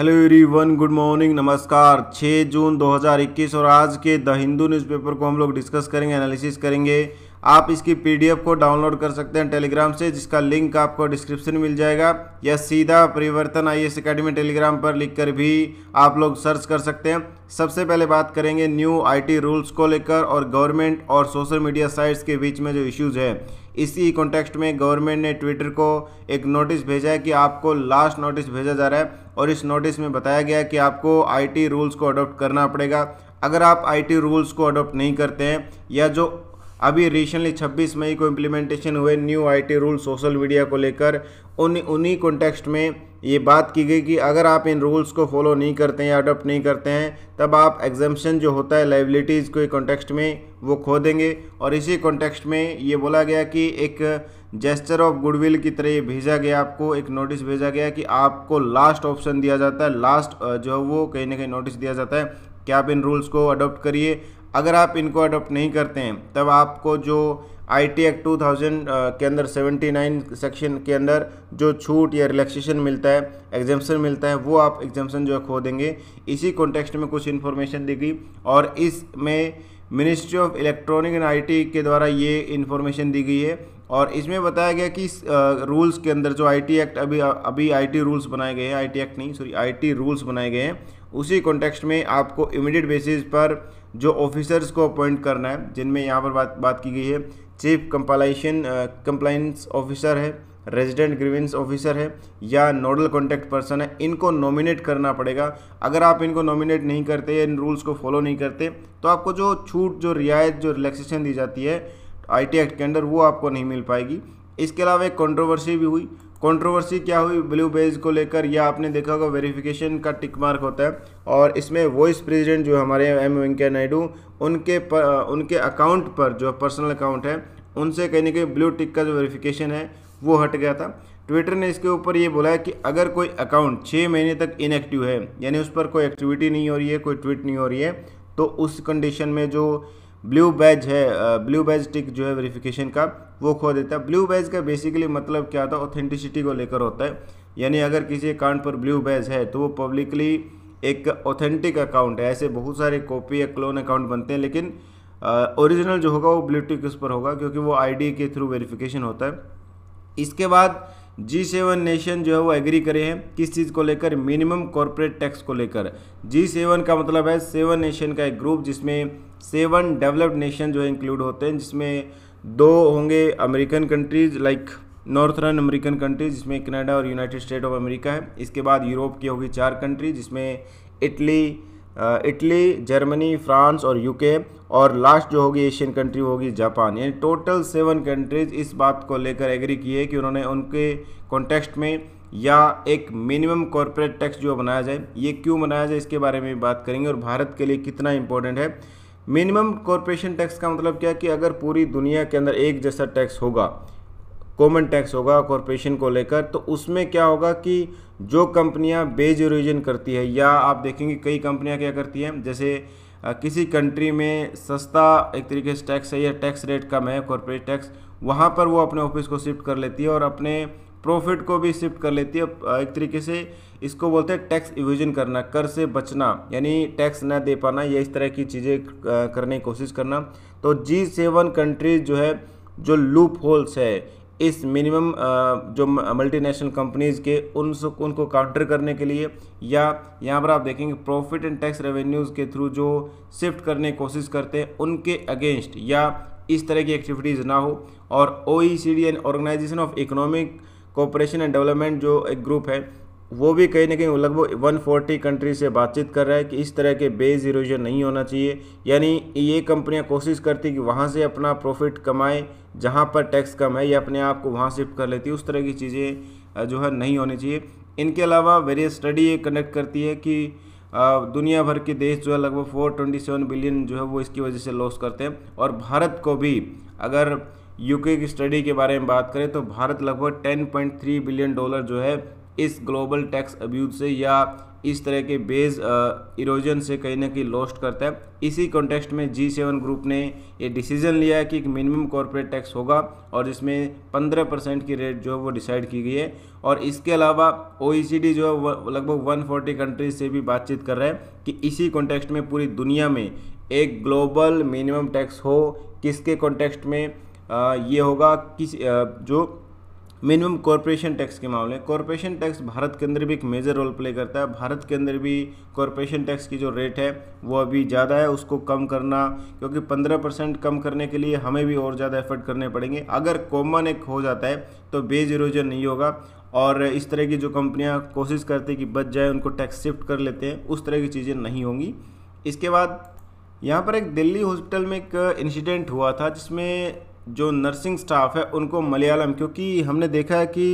hello everyone good morning नमस्कार 6 जून 2021 और आज के द हिंदू न्यूज़पेपर को हम लोग डिस्कस करेंगे एनालिसिस करेंगे आप इसकी पीडीएफ को डाउनलोड कर सकते हैं टेलीग्राम से जिसका लिंक आपको डिस्क्रिप्शन मिल जाएगा या सीधा परिवर्तन आई एस अकेडमी टेलीग्राम पर लिखकर भी आप लोग सर्च कर सकते हैं सबसे पहले बात करेंगे न्यू आईटी रूल्स को लेकर और गवर्नमेंट और सोशल मीडिया साइट्स के बीच में जो इश्यूज़ हैं इसी कॉन्टेक्स्ट में गवर्नमेंट ने ट्विटर को एक नोटिस भेजा है कि आपको लास्ट नोटिस भेजा जा रहा है और इस नोटिस में बताया गया है कि आपको आई रूल्स को अडोप्ट करना पड़ेगा अगर आप आईटी रूल्स को अडोप्ट नहीं करते हैं या जो अभी रिसेंटली 26 मई को इम्प्लीमेंटेशन हुए new IT rule social media को लेकर उन उन्हीं कॉन्टेक्स्ट में ये बात की गई कि अगर आप इन रूल्स को फॉलो नहीं करते हैं अडोप्ट नहीं करते हैं तब आप एग्जामेशन जो होता है लाइबिलिटीज़ को कॉन्टेक्स्ट में वो खो देंगे और इसी कॉन्टेक्स्ट में ये बोला गया कि एक जेस्चर ऑफ गुडविल की तरह ये भेजा गया आपको एक नोटिस भेजा गया कि आपको लास्ट ऑप्शन दिया जाता है लास्ट जो वो कहीं ना कहीं नोटिस दिया जाता है कि आप इन रूल्स को अडोप्ट करिए अगर आप इनको अडोप्ट नहीं करते हैं तब आपको जो I T act two thousand के अंदर 79 नाइन सेक्शन के अंदर जो छूट या रिलैक्सेशन मिलता है एग्जामेशन मिलता है वो आप एग्जेपन जो है खो देंगे इसी कॉन्टेक्स्ट में कुछ इन्फॉर्मेशन दी गई और इसमें ministry of electronic and IT के द्वारा ये इन्फॉर्मेशन दी गई है और इसमें बताया गया कि रूल्स के अंदर जो आई एक्ट अभी अभी आई रूल्स बनाए गए हैं आई एक्ट नहीं सॉरी आई रूल्स बनाए गए हैं उसी कॉन्टेक्स्ट में आपको इमिडिएट बेसिस पर जो ऑफिसर्स को अपॉइंट करना है जिनमें यहाँ पर बात बात की गई है चीफ कंपलाइशन कंप्लाइंस ऑफिसर है रेजिडेंट ग्रीवेंस ऑफिसर है या नोडल कॉन्टैक्ट पर्सन है इनको नॉमिनेट करना पड़ेगा अगर आप इनको नॉमिनेट नहीं करते इन रूल्स को फॉलो नहीं करते तो आपको जो छूट जो रियायत जो रिलैक्सेशन दी जाती है आई एक्ट के अंडर वो आपको नहीं मिल पाएगी इसके अलावा एक कंट्रोवर्सी भी हुई कंट्रोवर्सी क्या हुई ब्लू बेज को लेकर या आपने देखा होगा वेरिफिकेशन का टिक मार्क होता है और इसमें वॉइस प्रेसिडेंट जो हमारे एम वेंकैया नायडू उनके पर, उनके अकाउंट पर जो पर्सनल अकाउंट है उनसे कहीं ना कहीं ब्लू टिक का जो वेरिफिकेशन है वो हट गया था ट्विटर ने इसके ऊपर ये बोला है कि अगर कोई अकाउंट छः महीने तक इनएक्टिव है यानी उस पर कोई एक्टिविटी नहीं हो रही है कोई ट्वीट नहीं हो रही है तो उस कंडीशन में जो ब्लू बैज है ब्लू बैज टिक जो है वेरिफिकेशन का वो खो देता है ब्लू बैज का बेसिकली मतलब क्या होता है ऑथेंटिसिटी को लेकर होता है यानी अगर किसी अकाउंट पर ब्लू बैज है तो वो पब्लिकली एक ऑथेंटिक अकाउंट है ऐसे बहुत सारे कॉपी या क्लोन अकाउंट बनते हैं लेकिन ओरिजिनल जो होगा वो ब्लू टिक उस पर होगा क्योंकि वो आईडी के थ्रू वेरिफिकेशन होता है इसके बाद जी सेवन नेशन जो है वो एग्री करे हैं किस चीज़ को लेकर मिनिमम कॉरपोरेट टैक्स को लेकर जी सेवन का मतलब है सेवन नेशन का एक ग्रुप जिसमें सेवन डेवलप्ड नेशन जो है इंक्लूड होते हैं जिसमें दो होंगे American countries like northern American countries जिसमें कनाडा और यूनाइटेड स्टेट ऑफ अमेरिका है इसके बाद यूरोप की होगी चार कंट्री जिसमें इटली इटली जर्मनी फ्रांस और यूके और लास्ट जो होगी एशियन कंट्री होगी जापान यानी टोटल सेवन कंट्रीज इस बात को लेकर एग्री की है कि उन्होंने उनके कॉन्टेक्स्ट में या एक मिनिमम कॉरपोरेट टैक्स जो बनाया जाए ये क्यों बनाया जाए इसके बारे में बात करेंगे और भारत के लिए कितना इंपॉर्टेंट है मिनिमम कॉरपोरेशन टैक्स का मतलब क्या है कि अगर पूरी दुनिया के अंदर एक जैसा टैक्स होगा कॉमन टैक्स होगा कॉरपोरेशन को लेकर तो उसमें क्या होगा कि जो कंपनियां बेज ओरिजिन करती है या आप देखेंगे कई कंपनियां क्या करती हैं जैसे किसी कंट्री में सस्ता एक तरीके से टैक्स है या टैक्स रेट कम है कॉरपोरेट टैक्स वहाँ पर वो अपने ऑफिस को शिफ्ट कर लेती है और अपने प्रॉफिट को भी शिफ्ट कर लेती है एक तरीके से इसको बोलते हैं टैक्स इविजन करना कर से बचना यानी टैक्स ना दे पाना या इस तरह की चीज़ें करने की कोशिश करना तो जी सेवन कंट्रीज जो है जो लूप होल्स है इस मिनिमम जो मल्टीनेशनल कंपनीज़ के उन उनको काउंटर करने के लिए या यहाँ पर आप देखेंगे प्रॉफिट एंड टैक्स रेवेन्यूज़ के थ्रू जो शिफ्ट करने की कोशिश करते हैं उनके अगेंस्ट या इस तरह की एक्टिविटीज़ ना हो और O and organisation of economic cooperation and development जो एक ग्रुप है वो भी कहीं ना कहीं लगभग 140 कंट्री से बातचीत कर रहा है कि इस तरह के बेज इरोजन नहीं होना चाहिए यानी ये कंपनियां कोशिश करती कि वहाँ से अपना प्रॉफिट कमाए जहाँ पर टैक्स कम है या अपने आप को वहाँ शिफ्ट कर लेती उस तरह की चीज़ें जो है नहीं होनी चाहिए इनके अलावा वेरियस स्टडी ये कंडक्ट करती है कि दुनिया भर के देश जो है लगभग फोर बिलियन जो है वो इसकी वजह से लॉस करते हैं और भारत को भी अगर यूके की स्टडी के बारे में बात करें तो भारत लगभग 10.3 बिलियन डॉलर जो है इस ग्लोबल टैक्स अब्यूज से या इस तरह के बेस इरोजन से कहीं ना कहीं लॉस्ट करता है इसी कॉन्टेक्स्ट में जी सेवन ग्रुप ने ये डिसीजन लिया है कि एक मिनिमम कॉरपोरेट टैक्स होगा और जिसमें पंद्रह परसेंट की रेट जो है वो डिसाइड की गई है और इसके अलावा ओ e जो है लगभग वन फोर्टी कंट्रीज से भी बातचीत कर रहे हैं कि इसी कॉन्टेक्स्ट में पूरी दुनिया में एक ग्लोबल मिनिमम टैक्स हो किसके कॉन्टेक्स्ट में आ, ये होगा किस आ, जो मिनिमम कॉरपोरेशन टैक्स के मामले में कॉरपोरेशन टैक्स भारत के अंदर भी एक मेजर रोल प्ले करता है भारत के अंदर भी कॉरपोरेशन टैक्स की जो रेट है वो अभी ज़्यादा है उसको कम करना क्योंकि 15 परसेंट कम करने के लिए हमें भी और ज़्यादा एफर्ट करने पड़ेंगे अगर कॉमन एक हो जाता है तो बेज इरोजन नहीं होगा और इस तरह की जो कंपनियाँ कोशिश करती कि बच जाए उनको टैक्स शिफ्ट कर लेते हैं उस तरह की चीज़ें नहीं होंगी इसके बाद यहाँ पर एक दिल्ली हॉस्पिटल में एक इंसिडेंट हुआ था जिसमें जो नर्सिंग स्टाफ है उनको मलयालम क्योंकि हमने देखा है कि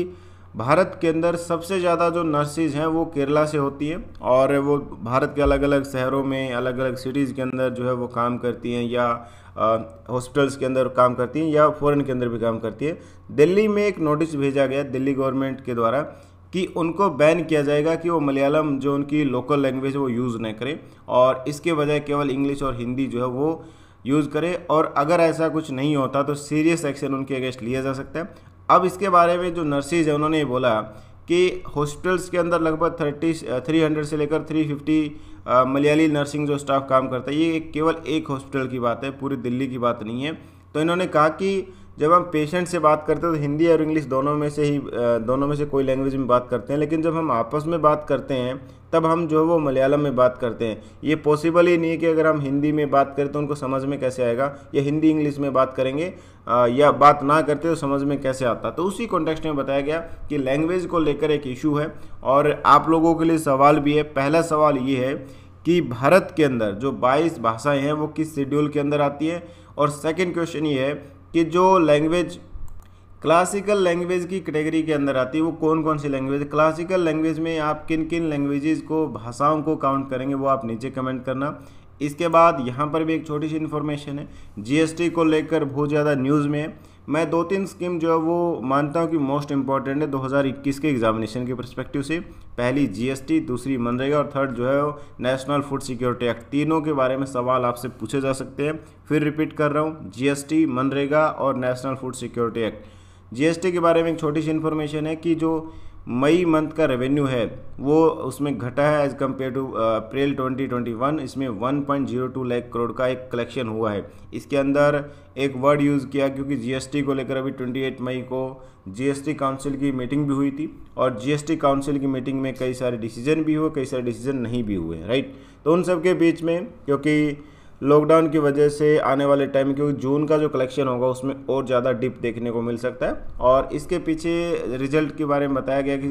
भारत के अंदर सबसे ज़्यादा जो नर्सिस हैं वो केरला से होती हैं और वो भारत के अलग अलग शहरों में अलग अलग सिटीज़ के अंदर जो है वो काम करती हैं या हॉस्पिटल्स के अंदर काम करती हैं या फॉरेन के अंदर भी काम करती है दिल्ली में एक नोटिस भेजा गया दिल्ली गवर्नमेंट के द्वारा कि उनको बैन किया जाएगा कि वो मलयालम जो उनकी लोकल लैंग्वेज है वो यूज़ नहीं करें और इसके बजाय केवल इंग्लिश और हिंदी जो है वो यूज़ करें और अगर ऐसा कुछ नहीं होता तो सीरियस एक्शन उनके अगेंस्ट लिया जा सकता है अब इसके बारे में जो नर्सेज हैं उन्होंने ये बोला कि हॉस्पिटल्स के अंदर लगभग थर्टी थ्री हंड्रेड से लेकर थ्री फिफ्टी मलयाली नर्सिंग जो स्टाफ काम करता है ये केवल एक हॉस्पिटल की बात है पूरी दिल्ली की बात नहीं है तो इन्होंने कहा कि जब हम पेशेंट से बात करते हैं तो हिंदी और इंग्लिश दोनों में से ही दोनों में से कोई लैंग्वेज में बात करते हैं लेकिन जब हम आपस में बात करते हैं तब हम जो है वो मलयालम में बात करते हैं ये पॉसिबल ही नहीं है कि अगर हम हिंदी में बात करें तो उनको समझ में कैसे आएगा या हिंदी इंग्लिश में बात करेंगे या बात ना करते तो समझ में कैसे आता तो उसी कॉन्टेक्स्ट में बताया गया कि लैंग्वेज को लेकर एक इशू है और आप लोगों के लिए सवाल भी है पहला सवाल ये है कि भारत के अंदर जो 22 भाषाएं हैं वो किस शेड्यूल के अंदर आती हैं और सेकंड क्वेश्चन ये है कि जो लैंग्वेज क्लासिकल लैंग्वेज की कैटेगरी के अंदर आती है वो कौन कौन सी लैंग्वेज क्लासिकल लैंग्वेज में आप किन किन लैंग्वेजेस को भाषाओं को काउंट करेंगे वो आप नीचे कमेंट करना इसके बाद यहाँ पर भी एक छोटी सी इन्फॉर्मेशन है जीएसटी को लेकर बहुत ज़्यादा न्यूज़ में है मैं दो तीन स्कीम जो है वो मानता हूँ कि मोस्ट इंपॉर्टेंट है 2021 के एग्जामिनेशन के परस्पेक्टिव से पहली जीएसटी दूसरी मनरेगा और थर्ड जो है वो नेशनल फूड सिक्योरिटी एक्ट तीनों के बारे में सवाल आपसे पूछे जा सकते हैं फिर रिपीट कर रहा हूँ जीएसटी मनरेगा और national food security act GST के बारे में एक छोटी सी इन्फॉर्मेशन है कि जो मई मंथ का रेवेन्यू है वो उसमें घटा है एज़ कम्पेयर टू अप्रैल 2021 इसमें 1.02 लाख करोड़ का एक कलेक्शन हुआ है इसके अंदर एक वर्ड यूज़ किया क्योंकि जीएसटी को लेकर अभी 28 मई को जीएसटी काउंसिल की मीटिंग भी हुई थी और जीएसटी काउंसिल की मीटिंग में कई सारे डिसीजन भी हुए कई सारे डिसीजन नहीं भी हुए राइट तो उन सब के बीच में क्योंकि लॉकडाउन की वजह से आने वाले टाइम क्योंकि जून का जो कलेक्शन होगा उसमें और ज़्यादा डिप देखने को मिल सकता है और इसके पीछे रिजल्ट के बारे में बताया गया कि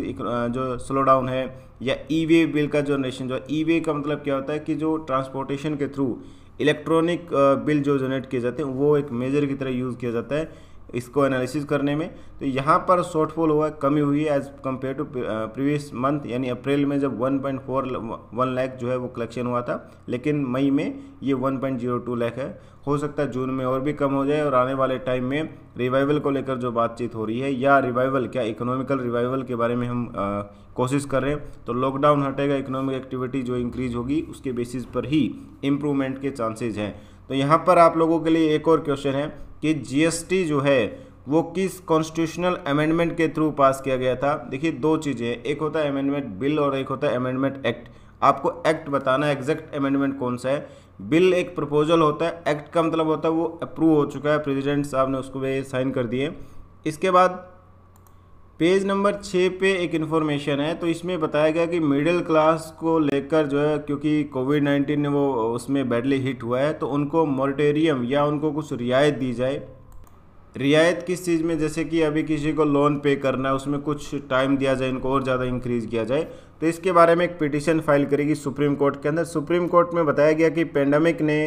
जो स्लो डाउन है या ई वे बिल का जनरेशन जो ई वे e का मतलब क्या होता है कि जो ट्रांसपोर्टेशन के थ्रू इलेक्ट्रॉनिक बिल जो जनरेट किए जाते हैं वो एक मेजर की तरह यूज़ किया जाता है इसको एनालिसिस करने में तो यहाँ पर शॉर्टफॉल हुआ कमी हुई है as compare to previous month यानी अप्रैल में जब 1.4 वन लैख जो है वो कलेक्शन हुआ था लेकिन मई में ये 1.02 लैख है हो सकता है जून में और भी कम हो जाए और आने वाले टाइम में रिवाइवल को लेकर जो बातचीत हो रही है या रिवाइवल क्या इकोनॉमिकल रिवाइवल के बारे में हम आ, uh, कोशिश कर रहे हैं तो लॉकडाउन हटेगा इकोनॉमिक एक्टिविटी जो इंक्रीज होगी उसके बेसिस पर ही इम्प्रूवमेंट के चांसेज हैं तो यहाँ पर आप लोगों के लिए एक और क्वेश्चन है कि जीएसटी जो है वो किस कॉन्स्टिट्यूशनल अमेंडमेंट के थ्रू पास किया गया था देखिए दो चीज़ें एक होता है अमेंडमेंट बिल और एक होता है अमेंडमेंट एक्ट आपको एक्ट बताना है एग्जैक्ट अमेंडमेंट कौन सा है बिल एक प्रपोजल होता है एक्ट का मतलब होता है वो अप्रूव हो चुका है प्रेसिडेंट साहब ने उसको भी साइन कर दिए इसके बाद पेज नंबर छः पे एक इन्फॉर्मेशन है तो इसमें बताया गया कि मिडिल क्लास को लेकर जो है क्योंकि कोविड नाइन्टीन ने वो उसमें बैडली हिट हुआ है तो उनको मॉरिटेरियम या उनको कुछ रियायत दी जाए रियायत किस चीज़ में जैसे कि अभी किसी को लोन पे करना है उसमें कुछ टाइम दिया जाए इनको और ज़्यादा इंक्रीज़ किया जाए तो इसके बारे में एक पिटिशन फाइल करेगी सुप्रीम कोर्ट के अंदर सुप्रीम कोर्ट में बताया गया कि पेंडेमिक ने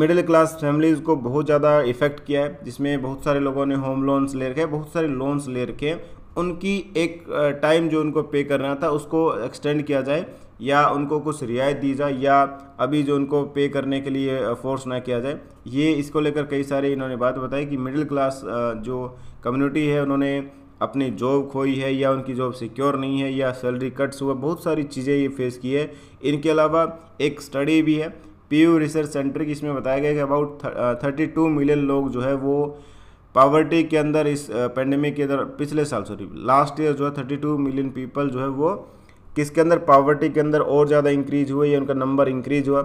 मिडिल क्लास फैमिलीज़ को बहुत ज़्यादा इफ़ेक्ट किया है जिसमें बहुत सारे लोगों ने होम लोन्स ले रखे बहुत सारे लोन्स ले रखे उनकी एक टाइम जो उनको पे करना था उसको एक्सटेंड किया जाए या उनको कुछ रियायत दी जाए या अभी जो उनको पे करने के लिए फोर्स ना किया जाए ये इसको लेकर कई सारे इन्होंने बात बताई कि मिडिल क्लास जो कम्युनिटी है उन्होंने अपनी जॉब खोई है या उनकी जॉब सिक्योर नहीं है या सैलरी कट्स हुआ बहुत सारी चीज़ें ये फेस की है इनके अलावा एक स्टडी भी है पी रिसर्च सेंटर की इसमें बताया गया कि अबाउट थर्टी टू मिलियन लोग जो है वो पावर्टी के अंदर इस पेंडेमिक के अंदर पिछले साल सॉरी लास्ट ईयर जो है थर्टी टू मिलियन पीपल जो है वो किसके अंदर पावर्टी के अंदर और ज़्यादा इंक्रीज हुए या उनका नंबर इंक्रीज हुआ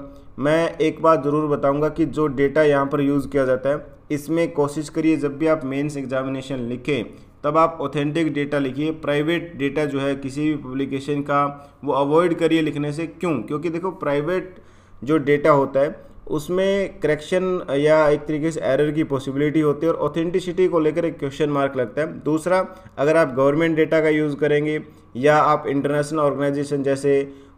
मैं एक बात ज़रूर बताऊंगा कि जो डेटा यहाँ पर यूज़ किया जाता है इसमें कोशिश करिए जब भी आप मेंस एग्जामिनेशन लिखें तब आप ऑथेंटिक डेटा लिखिए प्राइवेट डेटा जो है किसी भी पब्लिकेशन का वो अवॉइड करिए लिखने से क्यों क्योंकि देखो प्राइवेट जो डेटा होता है उसमें करेक्शन या एक तरीके से एरर की पॉसिबिलिटी होती है और ऑथेंटिसिटी को लेकर एक क्वेश्चन मार्क लगता है दूसरा अगर आप गवर्नमेंट डेटा का यूज़ करेंगे या आप इंटरनेशनल ऑर्गेनाइजेशन जैसे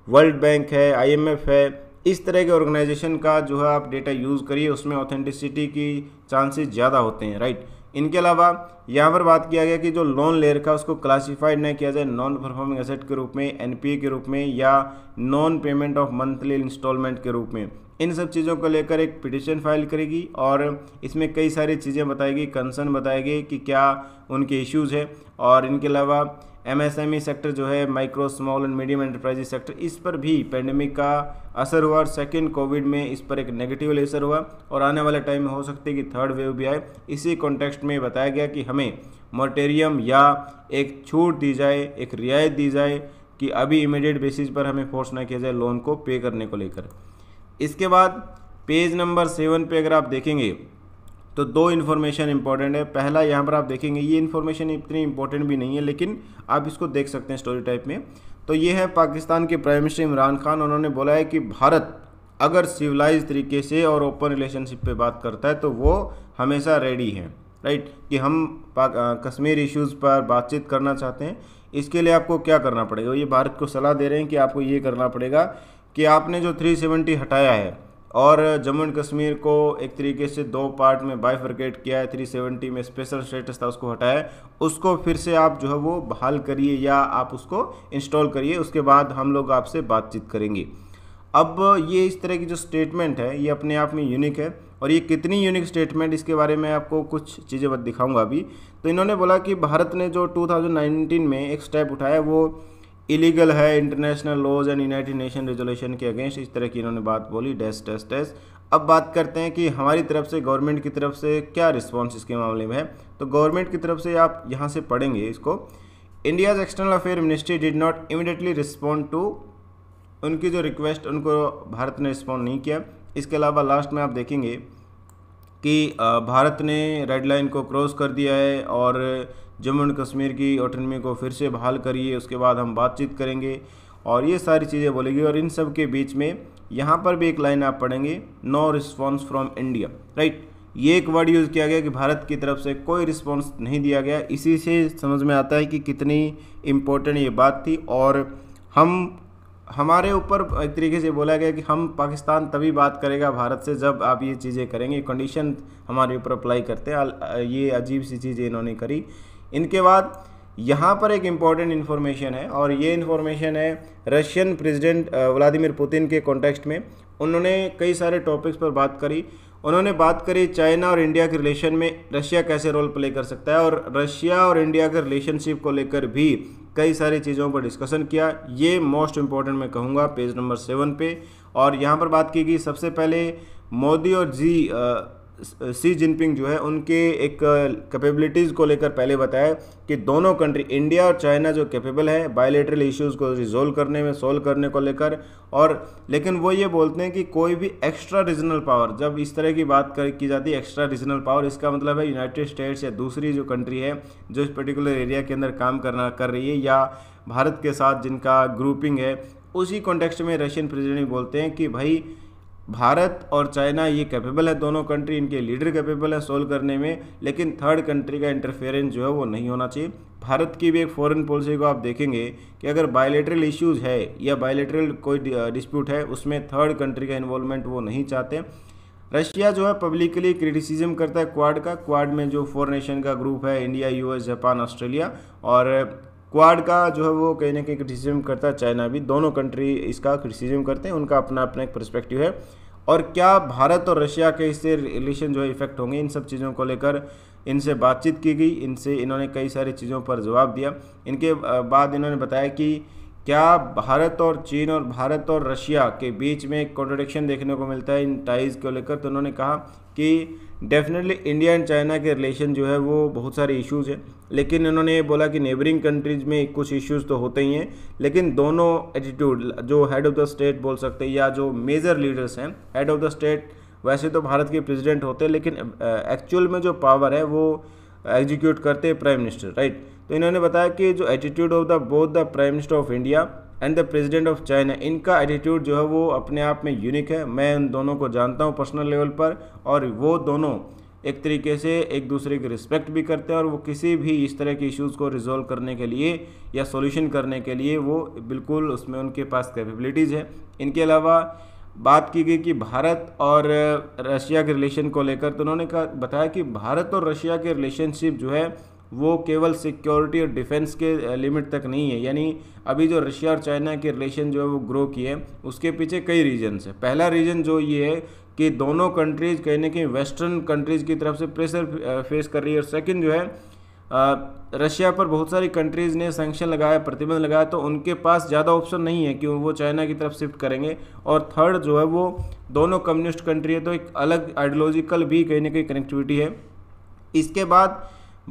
वर्ल्ड बैंक है आईएमएफ है इस तरह के ऑर्गेनाइजेशन का जो है आप डेटा यूज़ करिए उसमें ऑथेंटिसिटी की चांसेस ज़्यादा होते हैं राइट इनके अलावा यहाँ पर बात किया गया कि जो लोन लेयर का उसको क्लासिफाइड ना किया जाए नॉन परफॉर्मिंग एसेट के रूप में एनपीए के रूप में या non payment of monthly instalment के रूप में इन सब चीज़ों को लेकर एक पिटिशन फाइल करेगी और इसमें कई सारी चीज़ें बताएगी कंसर्न बताएगी कि क्या उनके इश्यूज़ है और इनके अलावा एमएसएमई सेक्टर e जो है micro small and medium enterprises sector इस पर भी पेंडेमिक का असर हुआ और सेकेंड कोविड में इस पर एक नेगेटिव असर हुआ और आने वाले टाइम में हो सकती है कि थर्ड वेव भी आए इसी कॉन्टेक्स्ट में बताया गया कि हमें मोटेरियम या एक छूट दी जाए एक रियायत दी जाए कि अभी इमीडिएट बेसिस पर हमें फोर्स ना किया जाए लोन को पे करने को लेकर इसके बाद पेज नंबर सेवन पे अगर आप देखेंगे तो दो इन्फॉर्मेशन इंपॉर्टेंट है पहला यहाँ पर आप देखेंगे ये इन्फॉर्मेशन इतनी इंपॉर्टेंट भी नहीं है लेकिन आप इसको देख सकते हैं स्टोरी टाइप में तो ये है पाकिस्तान के प्राइम मिनिस्टर इमरान खान उन्होंने बोला है कि भारत अगर सिविलाइज तरीके से और ओपन रिलेशनशिप पे बात करता है तो वो हमेशा रेडी है राइट कि हम कश्मीर इश्यूज़ पर बातचीत करना चाहते हैं इसके लिए आपको क्या करना पड़ेगा ये भारत को सलाह दे रहे हैं कि आपको ये करना पड़ेगा कि आपने जो 370 हटाया है और जम्मू एंड कश्मीर को एक तरीके से दो पार्ट में बाइफर्केट किया है 370 में स्पेशल स्टेटस था उसको हटाया उसको फिर से आप जो है वो बहाल करिए या आप उसको इंस्टॉल करिए उसके बाद हम लोग आपसे बातचीत करेंगे अब ये इस तरह की जो स्टेटमेंट है ये अपने आप में यूनिक है और ये कितनी यूनिक स्टेटमेंट इसके बारे में आपको कुछ चीज़ें दिखाऊंगा अभी तो इन्होंने बोला कि भारत ने जो 2019 में एक स्टेप उठाया वो इलीगल है international laws and united nation resolution के अगेंस्ट इस तरह की इन्होंने बात बोली डैश डैश डेस्ट अब बात करते हैं कि हमारी तरफ से गवर्नमेंट की तरफ से क्या रिस्पॉन्स इसके मामले में है तो गवर्नमेंट की तरफ से आप यहाँ से पढ़ेंगे इसको India's external affair ministry did not immediately respond to उनकी जो रिक्वेस्ट उनको भारत ने रिस्पॉन्ड नहीं किया इसके अलावा लास्ट में आप देखेंगे कि भारत ने रेड लाइन को क्रॉस कर दिया है और जम्मू एंड कश्मीर की ऑटोनमी को फिर से बहाल करिए उसके बाद हम बातचीत करेंगे और ये सारी चीज़ें बोलेगी और इन सब के बीच में यहाँ पर भी एक लाइन आप पढ़ेंगे no response from India right ये एक वर्ड यूज़ किया गया कि भारत की तरफ से कोई रिस्पॉन्स नहीं दिया गया इसी से समझ में आता है कि कितनी इम्पोर्टेंट ये बात थी और हम हमारे ऊपर एक तरीके से बोला गया कि हम पाकिस्तान तभी बात करेगा भारत से जब आप ये चीज़ें करेंगे कंडीशन हमारे ऊपर अप्लाई करते हैं ये अजीब सी चीज़ें इन्होंने करी इनके बाद यहाँ पर एक इम्पॉर्टेंट इन्फॉर्मेशन है और ये इन्फॉर्मेशन है रशियन प्रेसिडेंट व्लादिमीर पुतिन के कॉन्टेक्स्ट में उन्होंने कई सारे टॉपिक्स पर बात करी उन्होंने बात करी चाइना और इंडिया के रिलेशन में रशिया कैसे रोल प्ले कर सकता है और रशिया और इंडिया के रिलेशनशिप को लेकर भी कई सारी चीज़ों पर डिस्कशन किया ये मोस्ट इम्पॉर्टेंट मैं कहूँगा पेज नंबर सेवन पे और यहाँ पर बात की गई सबसे पहले मोदी और जी आ, सी जिनपिंग जो है उनके एक कैपेबिलिटीज़ को लेकर पहले बताया कि दोनों कंट्री इंडिया और चाइना जो कैपेबल है बायोलेटरल इश्यूज़ को रिजोल्व करने में सोल्व करने को लेकर और लेकिन वो ये बोलते हैं कि कोई भी एक्स्ट्रा रीजनल पावर जब इस तरह की बात कर की जाती है एक्स्ट्रा रीजनल पावर इसका मतलब है यूनाइटेड स्टेट्स या दूसरी जो कंट्री है जो इस पर्टिकुलर एरिया के अंदर काम करना कर रही है या भारत के साथ जिनका ग्रुपिंग है उसी कॉन्टेक्स्ट में रशियन प्रेजिडेंट बोलते हैं कि भाई भारत और चाइना ये कैपेबल है दोनों कंट्री इनके लीडर कैपेबल है सोल्व करने में लेकिन थर्ड कंट्री का इंटरफेरेंस जो है वो नहीं होना चाहिए भारत की भी एक फॉरेन पॉलिसी को आप देखेंगे कि अगर बायोलेटरल इश्यूज है या बायोलेटरल कोई डिस्प्यूट है उसमें थर्ड कंट्री का इन्वॉल्वमेंट वो नहीं चाहते रशिया जो है पब्लिकली क्रिटिसिज्म करता है क्वाड का क्वाड में जो फोर नेशन का ग्रुप है इंडिया यूएस जापान ऑस्ट्रेलिया और क्वाड का जो है वो कहीं ना कहीं क्रिटिसिज्म करता है चाइना भी दोनों कंट्री इसका क्रिटिसिज्म करते हैं उनका अपना अपना एक परस्पेक्टिव है और क्या भारत और रशिया के इससे रिलेशन जो है इफेक्ट होंगे इन सब चीज़ों को लेकर इनसे बातचीत की गई इनसे इन्होंने कई सारी चीज़ों पर जवाब दिया इनके बाद इन्होंने बताया कि क्या भारत और चीन और भारत और रशिया के बीच में एक कॉन्ट्रोडिक्शन देखने को मिलता है इन टाइज़ को लेकर तो उन्होंने कहा कि डेफिनेटली इंडिया एंड चाइना के रिलेशन जो है वो बहुत सारे इश्यूज़ हैं लेकिन इन्होंने ये बोला कि नेबरिंग कंट्रीज़ में कुछ इश्यूज़ तो होते ही हैं लेकिन दोनों एटीट्यूड जो हेड ऑफ़ द स्टेट बोल सकते हैं या जो मेजर लीडर्स हैं हेड ऑफ़ द स्टेट वैसे तो भारत के प्रेसिडेंट होते हैं लेकिन एक्चुअल में जो पावर है वो एग्जीक्यूट करते हैं प्राइम मिनिस्टर राइट तो इन्होंने बताया कि जो attitude of the both the prime minister of India and the president of China इनका एटीट्यूड जो है वो अपने आप में यूनिक है मैं उन दोनों को जानता हूँ पर्सनल लेवल पर और वो दोनों एक तरीके से एक दूसरे की रिस्पेक्ट भी करते हैं और वो किसी भी इस तरह के इश्यूज़ को रिजोल्व करने के लिए या सॉल्यूशन करने के लिए वो बिल्कुल उसमें उनके पास कैपेबिलिटीज़ है इनके अलावा बात की गई कि भारत और रशिया के रिलेशन को लेकर तो उन्होंने कहा बताया कि भारत और रशिया के रिलेशनशिप जो है वो केवल सिक्योरिटी और डिफेंस के लिमिट तक नहीं है यानी अभी जो रशिया और चाइना के रिलेशन जो है वो ग्रो किए उसके पीछे कई रीजन्स है पहला रीजन जो ये है कि दोनों कंट्रीज़ कहीं ना कहीं वेस्टर्न कंट्रीज़ की तरफ से प्रेशर फेस कर रही है और सेकेंड जो है रशिया पर बहुत सारी कंट्रीज़ ने सेंक्शन लगाया प्रतिबंध लगाया तो उनके पास ज़्यादा ऑप्शन नहीं है कि वो चाइना की तरफ शिफ्ट करेंगे और थर्ड जो है वो दोनों कम्युनिस्ट कंट्री है तो एक अलग आइडियोलॉजिकल भी कहीं ना कहीं कनेक्टिविटी है इसके बाद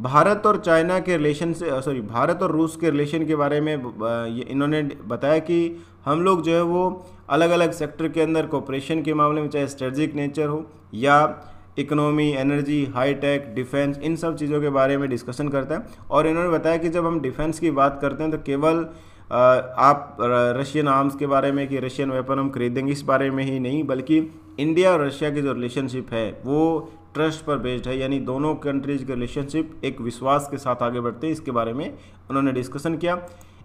भारत और चाइना के रिलेशन से सॉरी भारत और रूस के रिलेशन के बारे में ये इन्होंने बताया कि हम लोग जो है वो अलग अलग सेक्टर के अंदर कॉपरेशन के मामले में चाहे स्ट्रेटजिक नेचर हो या economy energy high tech defence इन सब चीज़ों के बारे में डिस्कशन करते हैं और इन्होंने बताया कि जब हम डिफेंस की बात करते हैं तो केवल आप रशियन आर्म्स के बारे में कि रशियन वेपन हम खरीदेंगे इस बारे में ही नहीं बल्कि इंडिया और रशिया की जो रिलेशनशिप है वो ट्रस्ट पर बेस्ड है यानी दोनों कंट्रीज के रिलेशनशिप एक विश्वास के साथ आगे बढ़ते हैं इसके बारे में उन्होंने डिस्कशन किया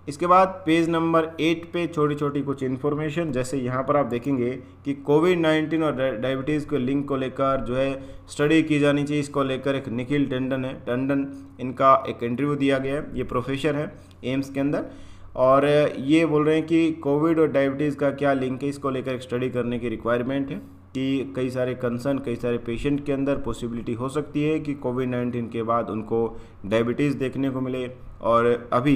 इसके बाद पेज नंबर एट पे छोटी छोटी कुछ इन्फॉर्मेशन जैसे यहाँ पर आप देखेंगे कि कोविड नाइन्टीन और डायबिटीज़ के लिंक को लेकर जो है स्टडी की जानी चाहिए इसको लेकर एक निखिल टंडन है टंडन इनका एक इंटरव्यू दिया गया है ये प्रोफेसर है एम्स के अंदर और ये बोल रहे हैं कि कोविड और डायबिटीज़ का क्या लिंक है इसको लेकर एक स्टडी करने की रिक्वायरमेंट है कि कई सारे कंसर्न कई सारे पेशेंट के अंदर पॉसिबिलिटी हो सकती है कि कोविड नाइन्टीन के बाद उनको डायबिटीज़ देखने को मिले और अभी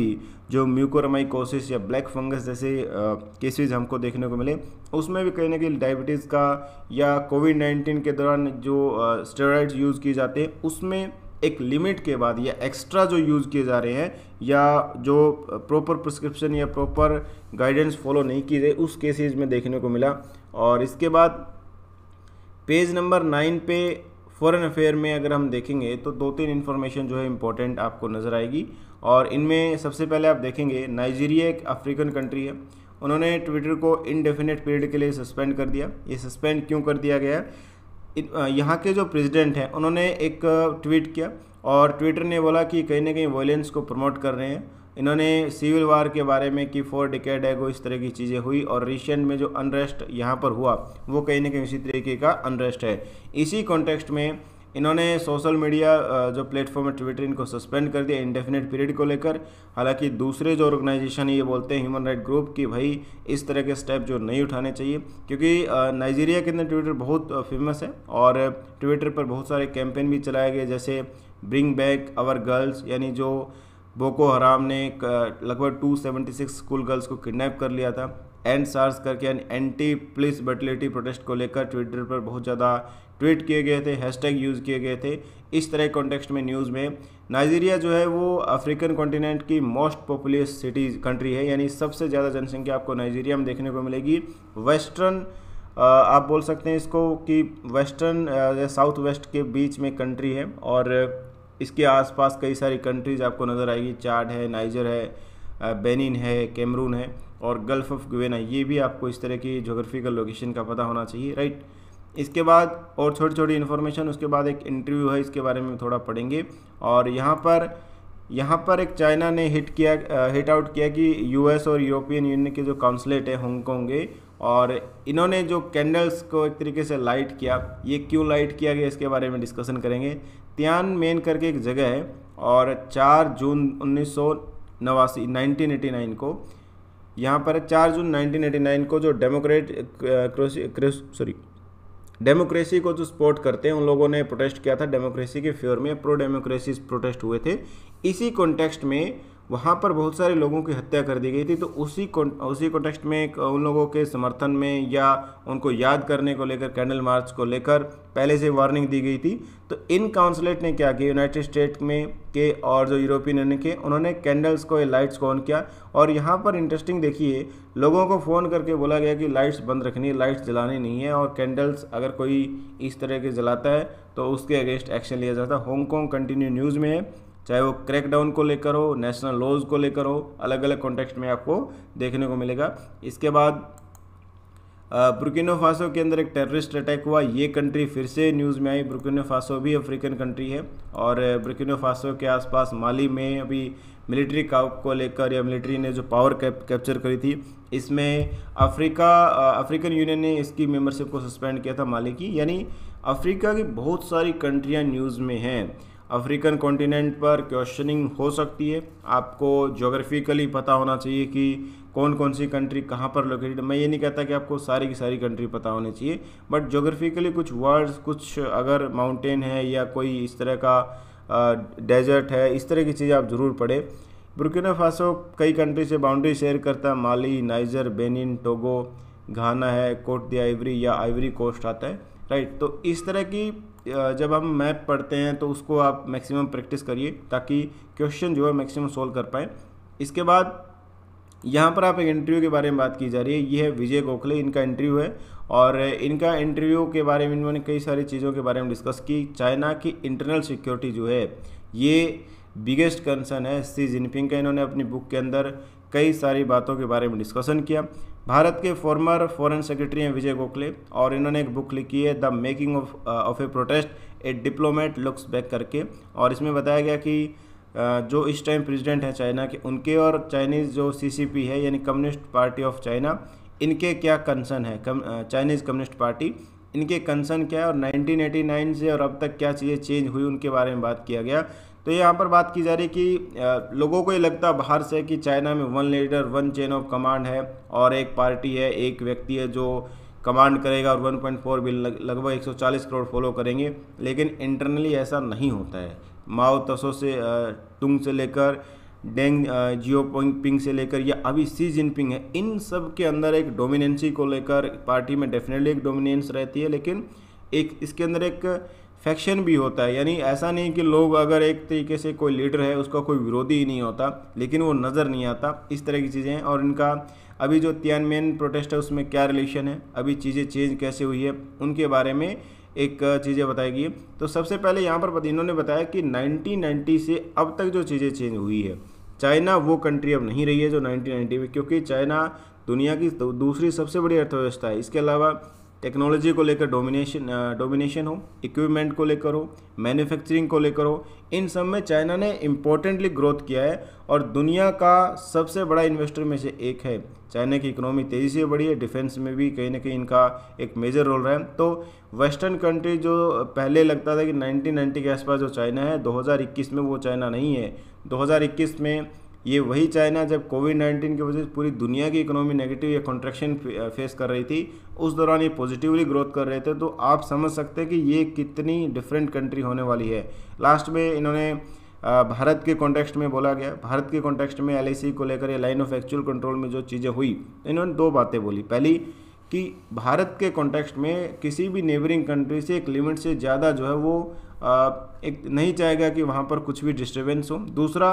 जो म्यूकोरमाइकोसिस या ब्लैक फंगस जैसे केसेस हमको देखने को मिले उसमें भी कहीं ना कहीं डायबिटीज़ का या कोविड नाइन्टीन के दौरान जो स्टेरॉइड्स यूज़ किए जाते हैं उसमें एक लिमिट के बाद या एक्स्ट्रा जो यूज़ किए जा रहे हैं या जो प्रॉपर प्रिस्क्रिप्शन या प्रॉपर गाइडेंस फॉलो नहीं किए गए उस केसेज में देखने को मिला और इसके बाद पेज नंबर नाइन पे फॉरेन अफेयर में अगर हम देखेंगे तो दो तीन इन्फॉर्मेशन जो है इम्पोर्टेंट आपको नज़र आएगी और इनमें सबसे पहले आप देखेंगे नाइजीरिया एक अफ्रीकन कंट्री है उन्होंने ट्विटर को इनडेफिनेट पीरियड के लिए सस्पेंड कर दिया ये सस्पेंड क्यों कर दिया गया यहाँ के जो प्रेसिडेंट हैं उन्होंने एक ट्वीट किया और ट्विटर ने बोला कि कहीं ना कहीं वायलेंस को प्रमोट कर रहे हैं इन्होंने सिविल वार के बारे में कि फोर डिकेड एगो इस तरह की चीज़ें हुई और रिसेंट में जो अनरेस्ट यहाँ पर हुआ वो कहीं ना कहीं इसी तरीके का अनरेस्ट है इसी कॉन्टेक्स्ट में इन्होंने सोशल मीडिया जो प्लेटफॉर्म है ट्विटर इनको सस्पेंड कर दिया इंडेफिनेट पीरियड को लेकर हालांकि दूसरे जो ऑर्गेनाइजेशन है ये बोलते हैं ह्यूमन राइट ग्रुप कि भाई इस तरह के स्टेप जो नहीं उठाने चाहिए क्योंकि नाइजीरिया के अंदर ट्विटर बहुत फेमस है और ट्विटर पर बहुत सारे कैंपेन भी चलाए गए जैसे ब्रिंग बैक आवर गर्ल्स यानी जो बोको हराम ने लगभग 276 स्कूल गर्ल्स को किडनैप कर लिया था एंड सार्स करके an anti police brutality protest को लेकर ट्विटर पर बहुत ज़्यादा ट्वीट किए गए थे हैशटैग यूज़ किए गए थे इस तरह के कॉन्टेक्स्ट में न्यूज़ में नाइजीरिया जो है वो अफ्रीकन कॉन्टिनेंट की मोस्ट पॉपुलस सिटी कंट्री है यानी सबसे ज़्यादा जनसंख्या आपको नाइजीरिया में देखने को मिलेगी वेस्टर्न आप बोल सकते हैं इसको कि वेस्टर्न साउथ वेस्ट के बीच में कंट्री है और इसके आसपास कई सारी कंट्रीज़ आपको नज़र आएगी चार्ड है नाइजर है बेनिन है कैमरून है और गल्फ़ ऑफ गुवेना ये भी आपको इस तरह की जोग्राफिकल लोकेशन का पता होना चाहिए राइट इसके बाद और छोटी छोटी इन्फॉर्मेशन उसके बाद एक इंटरव्यू है इसके बारे में थोड़ा पढ़ेंगे और यहाँ पर यहाँ पर एक चाइना ने हिट किया हिट आउट किया कि यूएस और यूरोपियन यूनियन के जो काउंसलेट है होंगकोंग के और इन्होंने जो कैंडल्स को एक तरीके से लाइट किया ये क्यों लाइट किया गया इसके बारे में डिस्कशन करेंगे तियान मेन करके एक जगह है और 4 जून उन्नीस सौ नवासी नाइनटीन को यहाँ पर 4 जून 1989 को जो डेमोक्रेट सॉरी डेमोक्रेसी को जो सपोर्ट करते हैं उन लोगों ने प्रोटेस्ट किया था डेमोक्रेसी के फेवर में प्रो डेमोक्रेसी प्रोटेस्ट हुए थे इसी कॉन्टेक्स्ट में वहाँ पर बहुत सारे लोगों की हत्या कर दी गई थी तो उसी को, उसी कॉन्टेक्स्ट में उन लोगों के समर्थन में या उनको याद करने को लेकर कैंडल मार्च को लेकर पहले से वार्निंग दी गई थी तो इन काउंसलेट ने क्या किया यूनाइटेड स्टेट में के और जो यूरोपियन यूनियन के उन्होंने कैंडल्स को लाइट्स को ऑन किया और यहाँ पर इंटरेस्टिंग देखिए लोगों को फ़ोन करके बोला गया कि लाइट्स बंद रखनी है लाइट्स जलानी नहीं है और कैंडल्स अगर कोई इस तरह के जलाता है तो उसके अगेंस्ट एक्शन लिया जाता है होंगकोंग कंटिन्यू न्यूज़ में है चाहे वो क्रैकडाउन को लेकर हो नेशनल लॉज को लेकर हो अलग अलग कॉन्टेक्स्ट में आपको देखने को मिलेगा इसके बाद ब्रुकिनो फासो के अंदर एक टेररिस्ट अटैक हुआ ये कंट्री फिर से न्यूज़ में आई ब्रुकिनो फासो भी अफ्रीकन कंट्री है और ब्रुकिनो फासो के आसपास माली में अभी मिलिट्री काउ को लेकर या मिलिट्री ने जो पावर कैप्चर करी थी इसमें अफ्रीका अफ्रीकन यूनियन ने इसकी मेंबरशिप को सस्पेंड किया था माली की यानी अफ्रीका की बहुत सारी कंट्रियाँ न्यूज़ में हैं अफ्रीकन कॉन्टिनेंट पर क्वेश्चनिंग हो सकती है आपको जोग्राफिकली पता होना चाहिए कि कौन कौन सी कंट्री कहाँ पर लोकेटेड मैं ये नहीं कहता कि आपको सारी की सारी कंट्री पता होनी चाहिए बट जोग्राफिकली कुछ वर्ड्स कुछ अगर माउंटेन है या कोई इस तरह का डेजर्ट है इस तरह की चीज़ें आप ज़रूर पढ़े बुर्किना फासो कई कंट्री से बाउंड्री शेयर करता है Mali Niger Benin Togo Ghana है कोट द आइवरी या आइवरी कोस्ट आता है राइट तो इस तरह की जब हम मैप पढ़ते हैं तो उसको आप मैक्सिमम प्रैक्टिस करिए ताकि क्वेश्चन जो है मैक्सिमम सोल्व कर पाएँ इसके बाद यहाँ पर आप एक इंटरव्यू के बारे में बात की जा रही है ये है विजय गोखले इनका इंटरव्यू है और इनका इंटरव्यू के बारे में इन्होंने कई सारी चीज़ों के बारे में डिस्कस की चाइना की इंटरनल सिक्योरिटी जो है ये बिगेस्ट कंसर्न है सी जिनपिंग का इन्होंने अपनी बुक के अंदर कई सारी बातों के बारे में डिस्कशन किया भारत के फॉर्मर फॉरेन सेक्रेटरी हैं विजय गोखले और इन्होंने एक बुक लिखी है the making of of a protest a diplomat looks back करके और इसमें बताया गया कि uh, जो इस टाइम प्रेसिडेंट हैं चाइना के उनके और चाइनीज़ जो सीसीपी है यानी कम्युनिस्ट पार्टी ऑफ चाइना इनके क्या कंसर्न है कम, चाइनीज़ कम्युनिस्ट पार्टी इनके कंसर्न क्या है और 1989 से और अब तक क्या चीज़ें चेंज हुई उनके बारे में बात किया गया तो यहाँ पर बात की जा रही है कि लोगों को ये लगता है बाहर से कि चाइना में one leader one chain of command है और एक पार्टी है एक व्यक्ति है जो कमांड करेगा और 1.4 बिल लगभग 140 करोड़ फॉलो करेंगे लेकिन इंटरनली ऐसा नहीं होता है माओ तसो से टुंग से लेकर डेंग जियो पिंग से लेकर या अभी सी जिनपिंग है इन सब के अंदर एक डोमिनेंसी को लेकर पार्टी में डेफिनेटली एक डोमिनेंस रहती है लेकिन एक इसके अंदर एक फैक्शन भी होता है यानी ऐसा नहीं कि लोग अगर एक तरीके से कोई लीडर है उसका कोई विरोधी ही नहीं होता लेकिन वो नज़र नहीं आता इस तरह की चीज़ें और इनका अभी जो मेन प्रोटेस्ट है उसमें क्या रिलेशन है अभी चीज़ें चेंज कैसे हुई है उनके बारे में एक चीज़ें बताई गई तो सबसे पहले यहाँ पर इन्होंने बताया कि नाइनटीन से अब तक जो चीज़ें चेंज हुई है चाइना वो कंट्री अब नहीं रही है जो नाइनटीन में क्योंकि चाइना दुनिया की दूसरी सबसे बड़ी अर्थव्यवस्था है इसके अलावा टेक्नोलॉजी को लेकर डोमिनेशन डोमिनेशन हो इक्विपमेंट को लेकर हो मैन्युफैक्चरिंग को लेकर हो इन सब में चाइना ने इम्पोर्टेंटली ग्रोथ किया है और दुनिया का सबसे बड़ा इन्वेस्टर में से एक है चाइना की इकोनॉमी तेज़ी से बढ़ी है डिफेंस में भी कहीं ना कहीं इनका एक मेजर रोल रहा है तो वेस्टर्न कंट्री जो पहले लगता था कि नाइनटीन के आसपास जो चाइना है दो में वो चाइना नहीं है दो में ये वही चाइना जब कोविड नाइन्टीन की वजह से पूरी दुनिया की इकोनॉमी नेगेटिव या कॉन्ट्रेक्शन फेस कर रही थी उस दौरान ये पॉजिटिवली ग्रोथ कर रहे थे तो आप समझ सकते हैं कि ये कितनी डिफरेंट कंट्री होने वाली है लास्ट में इन्होंने भारत के कॉन्टेक्स्ट में बोला गया भारत के कॉन्टेक्स्ट में एल को लेकर या लाइन ऑफ एक्चुअल कंट्रोल में जो चीज़ें हुई इन्होंने दो बातें बोली पहली कि भारत के कॉन्टेक्स्ट में किसी भी नेबरिंग कंट्री से एक लिमिट से ज़्यादा जो है वो एक नहीं चाहेगा कि वहाँ पर कुछ भी डिस्टर्बेंस हो दूसरा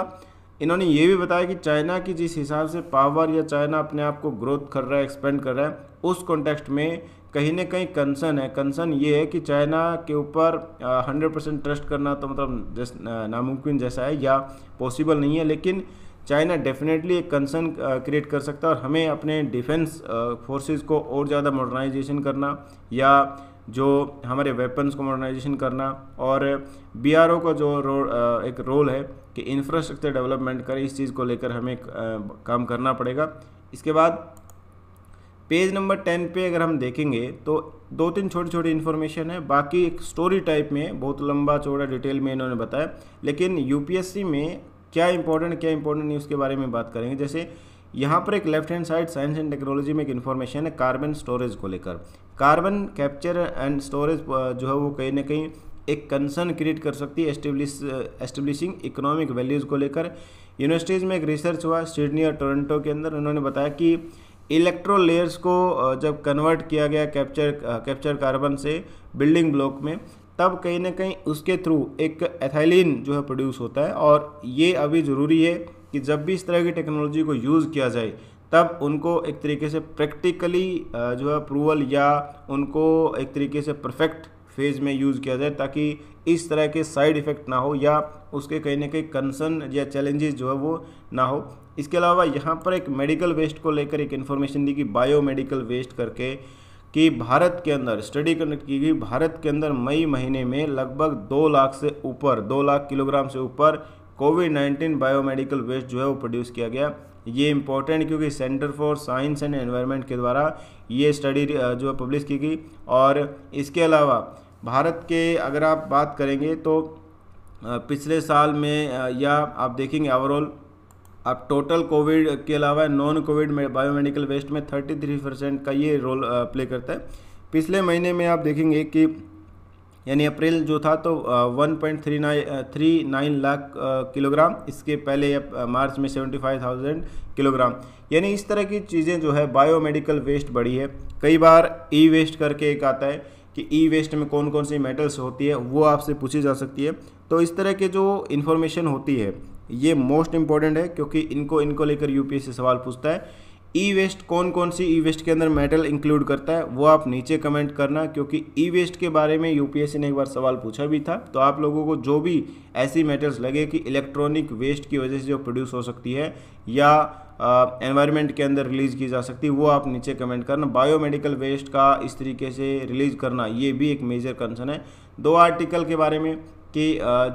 इन्होंने ये भी बताया कि चाइना की जिस हिसाब से पावर या चाइना अपने आप को ग्रोथ कर रहा है एक्सपेंड कर रहा है उस कॉन्टेक्स्ट में कहीं ना कहीं कंसर्न है कंसर्न ये है कि चाइना के ऊपर हंड्रेड परसेंट ट्रस्ट करना तो मतलब जैस नामुमकिन जैसा है या पॉसिबल नहीं है लेकिन चाइना डेफिनेटली एक कंसर्न क्रिएट कर सकता है और हमें अपने डिफेंस फोर्सेस को और ज़्यादा मॉडर्नाइजेशन करना या जो हमारे वेपन्स को मॉडर्नाइजेशन करना और बी का जो रो, एक रोल है कि इंफ्रास्ट्रक्चर डेवलपमेंट करें इस चीज़ को लेकर हमें काम करना पड़ेगा इसके बाद पेज नंबर टेन पे अगर हम देखेंगे तो दो तीन छोटी छोटी इन्फॉर्मेशन है बाकी एक स्टोरी टाइप में बहुत लंबा चौड़ा डिटेल में इन्होंने बताया लेकिन यूपीएससी में क्या इंपॉर्टेंट क्या इंपॉर्टेंट नहीं उसके बारे में बात करेंगे जैसे यहाँ पर एक left hand side science and technology में एक इन्फॉर्मेशन है कार्बन स्टोरेज को लेकर कार्बन कैप्चर एंड स्टोरेज जो है वो कहीं ना कहीं एक कंसर्न क्रिएट कर सकती है एस्टेब्लिशिंग इकोनॉमिक वैल्यूज़ को लेकर यूनिवर्सिटीज़ में एक रिसर्च हुआ सिडनी और टोरंटो के अंदर उन्होंने बताया कि इलेक्ट्रो लेयर्स को जब कन्वर्ट किया गया कैप्चर कैप्चर कार्बन से बिल्डिंग ब्लॉक में तब कहीं ना कहीं उसके थ्रू एक एथाइलिन जो है प्रोड्यूस होता है और ये अभी ज़रूरी है कि जब भी इस तरह की टेक्नोलॉजी को यूज़ किया जाए तब उनको एक तरीके से प्रैक्टिकली जो है अप्रूवल या उनको एक तरीके से परफेक्ट फेज़ में यूज़ किया जाए ताकि इस तरह के साइड इफ़ेक्ट ना हो या उसके कहीं ना कहीं कंसर्न या चैलेंजेस जो है वो ना हो इसके अलावा यहाँ पर एक मेडिकल वेस्ट को लेकर एक इन्फॉर्मेशन दी कि बायो मेडिकल वेस्ट करके कि भारत के अंदर स्टडी कंडक्ट की गई भारत के अंदर मई महीने में लगभग दो लाख से ऊपर दो लाख किलोग्राम से ऊपर कोविड नाइन्टीन बायोमेडिकल वेस्ट जो है वो प्रोड्यूस किया गया ये इम्पोर्टेंट क्योंकि centre for science and environment के द्वारा ये स्टडी जो है पब्लिश की गई और इसके अलावा भारत के अगर आप बात करेंगे तो पिछले साल में या आप देखेंगे ओवरऑल अब टोटल कोविड के अलावा नॉन कोविड बायोमेडिकल वेस्ट में 33 परसेंट का ये रोल प्ले करता है पिछले महीने में आप देखेंगे कि यानी अप्रैल जो था तो one point three nine three nine lakh kilogram इसके पहले या मार्च में सेवेंटी फाइव थाउजेंड किलोग्राम यानी इस तरह की चीज़ें जो है बायोमेडिकल वेस्ट बढ़ी है कई बार ई वेस्ट करके एक आता है कि ई वेस्ट में कौन कौन सी मेटल्स होती है वो आपसे पूछी जा सकती है तो इस तरह के जो इन्फॉर्मेशन होती है ये मोस्ट इम्पॉर्टेंट है क्योंकि इनको इनको लेकर यूपीएससी सवाल पूछता है ई वेस्ट कौन कौन सी ई वेस्ट के अंदर मेटल इंक्लूड करता है वो आप नीचे कमेंट करना क्योंकि ई वेस्ट के बारे में यूपीएससी ने एक बार सवाल पूछा भी था तो आप लोगों को जो भी ऐसी मेटल्स लगे कि इलेक्ट्रॉनिक वेस्ट की वजह से जो प्रोड्यूस हो सकती है या एनवायरनमेंट के अंदर रिलीज़ की जा सकती है वो आप नीचे कमेंट करना बायोमेडिकल वेस्ट का इस तरीके से रिलीज़ करना ये भी एक मेजर कंसर्न है दो आर्टिकल के बारे में कि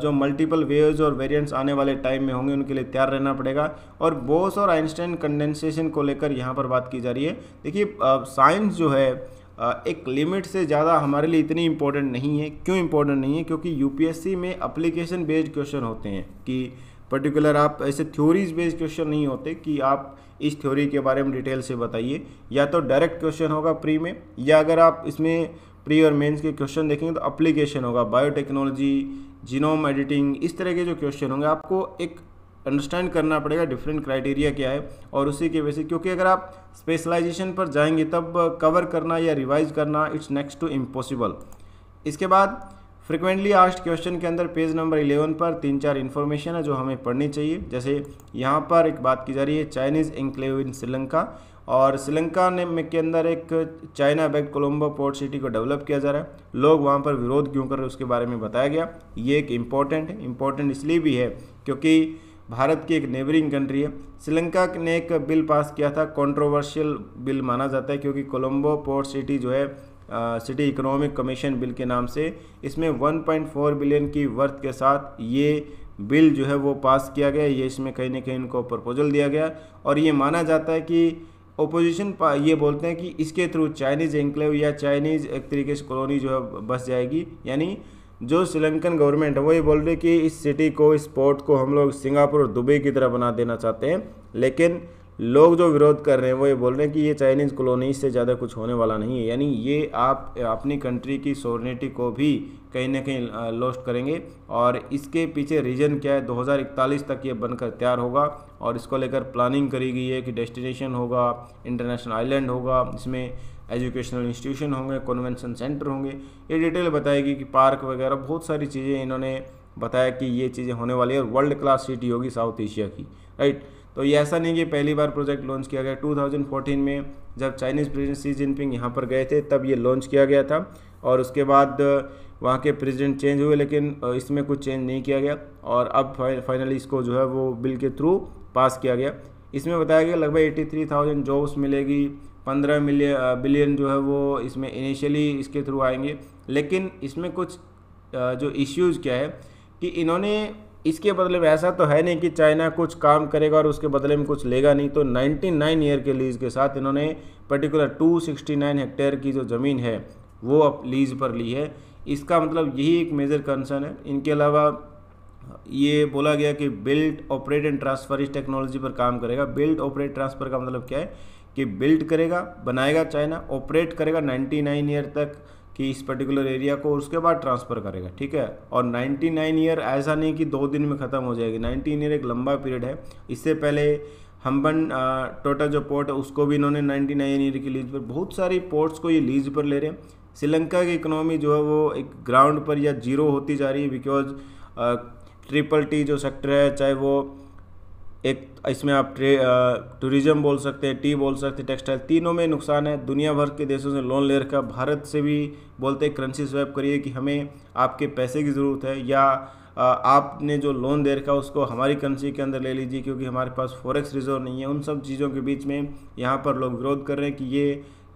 जो मल्टीपल वेव्स और वेरिएंट्स आने वाले टाइम में होंगे उनके लिए तैयार रहना पड़ेगा और बोस और आइंस्टाइन कंडेंसेशन को लेकर यहाँ पर बात की जा रही है देखिए साइंस जो है एक लिमिट से ज़्यादा हमारे लिए इतनी इम्पोर्टेंट नहीं है क्यों इम्पोर्टेंट नहीं है क्योंकि यूपीएससी में अप्लीकेशन बेस्ड क्वेश्चन होते हैं कि पर्टिकुलर आप ऐसे थ्योरीज बेस्ड क्वेश्चन नहीं होते कि आप इस थ्योरी के बारे में डिटेल से बताइए या तो डायरेक्ट क्वेश्चन होगा प्री में या अगर आप इसमें प्री और मेंस के क्वेश्चन देखेंगे तो अप्लीकेशन होगा बायोटेक्नोलॉजी जीनोम एडिटिंग इस तरह के जो क्वेश्चन होंगे आपको एक अंडरस्टैंड करना पड़ेगा डिफरेंट क्राइटेरिया क्या है और उसी के वजह से क्योंकि अगर आप स्पेशलाइजेशन पर जाएंगे तब कवर करना या रिवाइज करना इट्स नेक्स्ट टू इम्पॉसिबल इसके बाद फ्रिक्वेंटली आस्ट क्वेश्चन के अंदर पेज नंबर 11 पर तीन चार इन्फॉर्मेशन है जो हमें पढ़नी चाहिए जैसे यहाँ पर एक बात की जा रही है चाइनीज़ इंक्लेव इन श्रीलंका और श्रीलंका ने में के अंदर एक China backed Colombo port city को डेवलप किया जा रहा है लोग वहाँ पर विरोध क्यों कर रहे उसके बारे में बताया गया ये एक इम्पॉर्टेंट है इम्पॉर्टेंट इसलिए भी है क्योंकि भारत की एक नेबरिंग कंट्री है श्रीलंका ने एक बिल पास किया था कॉन्ट्रोवर्शियल बिल माना जाता है क्योंकि कोलम्बो पोर्ट सिटी जो है सिटी इकोनॉमिक कमीशन बिल के नाम से इसमें वन बिलियन की वर्थ के साथ ये बिल जो है वो पास किया गया ये इसमें कहीं ना कहीं इनको प्रपोजल दिया गया और ये माना जाता है कि ओपोजिशन ये बोलते हैं कि इसके थ्रू चाइनीज़ एंक्लेव या चाइनीज़ एक तरीके से कॉलोनी जो है बस जाएगी यानी जो श्रीलंकन गवर्नमेंट है वो ये बोल रही है कि इस सिटी को इस पोर्ट को हम लोग सिंगापुर और दुबई की तरह बना देना चाहते हैं लेकिन लोग जो विरोध कर रहे हैं वो ये बोल रहे हैं कि ये चाइनीज़ कॉलोनी से ज़्यादा कुछ होने वाला नहीं है यानी ये आप अपनी कंट्री की सोरनिटी को भी कहीं ना कहीं लॉस्ट करेंगे और इसके पीछे रीजन क्या है 2041 तक ये बनकर तैयार होगा और इसको लेकर प्लानिंग करी गई है कि डेस्टिनेशन होगा इंटरनेशनल आइलैंड होगा इसमें एजुकेशनल इंस्टीट्यूशन होंगे कन्वेंशन सेंटर होंगे ये डिटेल बताएगी कि पार्क वगैरह बहुत सारी चीज़ें इन्होंने बताया कि ये चीज़ें होने वाली है और वर्ल्ड क्लास सिटी होगी साउथ एशिया की राइट तो ये ऐसा नहीं कि पहली बार प्रोजेक्ट लॉन्च किया गया 2014 में जब चाइनीज़ प्रेसिडेंट सी जिनपिंग यहाँ पर गए थे तब ये लॉन्च किया गया था और उसके बाद वहाँ के प्रेसिडेंट चेंज हुए लेकिन इसमें कुछ चेंज नहीं किया गया और अब फाइनली इसको जो है वो बिल के थ्रू पास किया गया इसमें बताया गया लगभग थाउजेंड जॉब्स मिलेगी पंद्रह मिलियन बिलियन जो है वो इसमें इनिशियली इसके थ्रू आएंगे लेकिन इसमें कुछ जो इश्यूज़ क्या है कि इन्होंने इसके बदले में ऐसा तो है नहीं कि चाइना कुछ काम करेगा और उसके बदले में कुछ लेगा नहीं तो 99 ईयर के लीज़ के साथ इन्होंने पर्टिकुलर 269 हेक्टेयर की जो ज़मीन है वो अब लीज़ पर ली है इसका मतलब यही एक मेजर कंसर्न है इनके अलावा ये बोला गया कि बिल्ट ऑपरेट एंड ट्रांसफ़र इस टेक्नोलॉजी पर काम करेगा बिल्ट ऑपरेट ट्रांसफ़र का मतलब क्या है कि बिल्ट करेगा बनाएगा चाइना ऑपरेट करेगा 99 ईयर तक कि इस पर्टिकुलर एरिया को उसके बाद ट्रांसफ़र करेगा ठीक है और 99 ईयर ऐसा नहीं कि दो दिन में ख़त्म हो जाएगी 19 ईयर एक लंबा पीरियड है इससे पहले हम्बन टोटा जो पोर्ट है उसको भी इन्होंने 99 ईयर की लीज पर बहुत सारी पोर्ट्स को ये लीज पर ले रहे हैं श्रीलंका की इकोनॉमी जो है वो एक ग्राउंड पर या जीरो होती जा रही है बिकॉज ट्रिपल टी जो सेक्टर है चाहे वो एक इसमें आप ट्रे टूरिज़्म बोल सकते हैं टी बोल सकते हैं टेक्सटाइल तीनों में नुकसान है दुनिया भर के देशों से लोन ले रखा भारत से भी बोलते हैं करेंसी स्वैप करिए कि हमें आपके पैसे की ज़रूरत है या आपने जो लोन दे रखा उसको हमारी करेंसी के अंदर ले लीजिए क्योंकि हमारे पास फॉरेक्स रिजर्व नहीं है उन सब चीज़ों के बीच में यहाँ पर लोग विरोध कर रहे हैं कि ये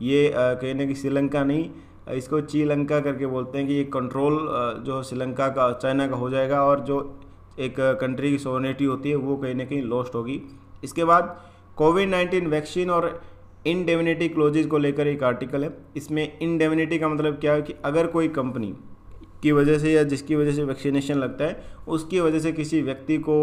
ये कहीं ना कहीं श्रीलंका नहीं इसको चीलंका करके बोलते हैं कि ये कंट्रोल जो श्रीलंका का चाइना का हो जाएगा और जो एक कंट्री की सोवनिटी होती है वो कहीं ना कहीं लॉस्ट होगी इसके बाद कोविड नाइन्टीन वैक्सीन और इनडेमिनिटी क्लोजेज को लेकर एक आर्टिकल है इसमें इनडेमिनिटी का मतलब क्या है कि अगर कोई कंपनी की वजह से या जिसकी वजह से वैक्सीनेशन लगता है उसकी वजह से किसी व्यक्ति को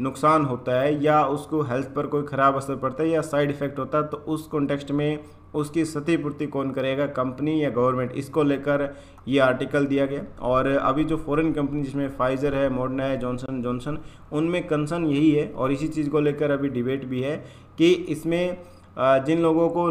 नुकसान होता है या उसको हेल्थ पर कोई ख़राब असर पड़ता है या साइड इफ़ेक्ट होता है तो उस कॉन्टेक्स्ट में उसकी क्षतिपूर्ति कौन करेगा कंपनी या गवर्नमेंट इसको लेकर ये आर्टिकल दिया गया और अभी जो फॉरेन कंपनी जिसमें फाइजर है मोडना है जॉनसन जॉनसन उनमें कंसर्न यही है और इसी चीज़ को लेकर अभी डिबेट भी है कि इसमें जिन लोगों को